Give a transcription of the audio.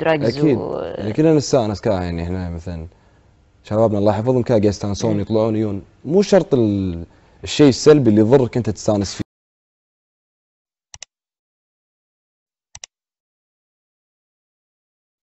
دراجز اكيد و... يعني كلنا نستانس كا يعني احنا مثلا شبابنا الله يحفظهم كا يستانسون يطلعون يجون مو شرط الشيء السلبي اللي يضرك انت تستانس فيه